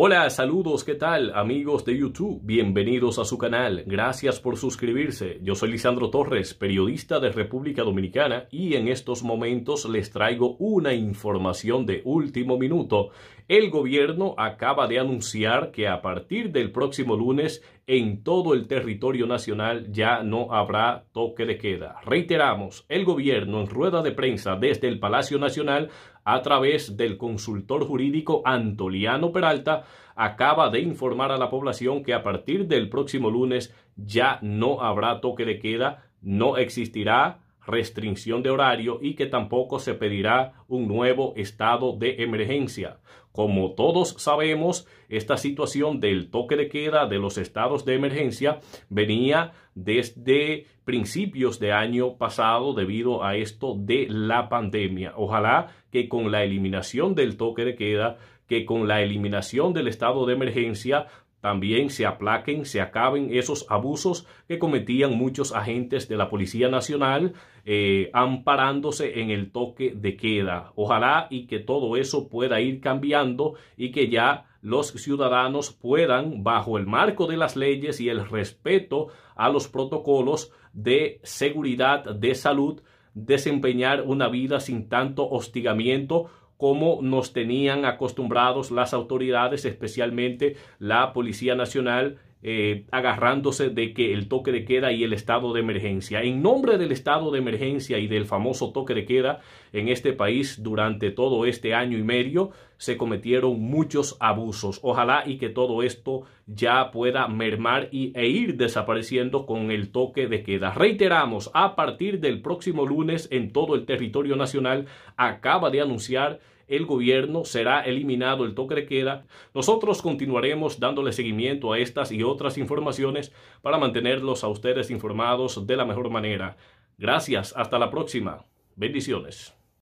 Hola, saludos, ¿qué tal amigos de YouTube? Bienvenidos a su canal, gracias por suscribirse. Yo soy Lisandro Torres, periodista de República Dominicana y en estos momentos les traigo una información de último minuto. El gobierno acaba de anunciar que a partir del próximo lunes en todo el territorio nacional ya no habrá toque de queda. Reiteramos, el gobierno en rueda de prensa desde el Palacio Nacional a través del consultor jurídico Antoliano Peralta, acaba de informar a la población que a partir del próximo lunes ya no habrá toque de queda, no existirá restricción de horario y que tampoco se pedirá un nuevo estado de emergencia. Como todos sabemos, esta situación del toque de queda de los estados de emergencia venía desde principios de año pasado debido a esto de la pandemia. Ojalá que con la eliminación del toque de queda, que con la eliminación del estado de emergencia también se aplaquen, se acaben esos abusos que cometían muchos agentes de la Policía Nacional eh, amparándose en el toque de queda. Ojalá y que todo eso pueda ir cambiando y que ya los ciudadanos puedan, bajo el marco de las leyes y el respeto a los protocolos de seguridad, de salud, desempeñar una vida sin tanto hostigamiento como nos tenían acostumbrados las autoridades, especialmente la Policía Nacional eh, agarrándose de que el toque de queda y el estado de emergencia. En nombre del estado de emergencia y del famoso toque de queda en este país durante todo este año y medio se cometieron muchos abusos. Ojalá y que todo esto ya pueda mermar y, e ir desapareciendo con el toque de queda. Reiteramos, a partir del próximo lunes en todo el territorio nacional acaba de anunciar el gobierno, será eliminado el toque de queda. Nosotros continuaremos dándole seguimiento a estas y otras informaciones para mantenerlos a ustedes informados de la mejor manera. Gracias, hasta la próxima. Bendiciones.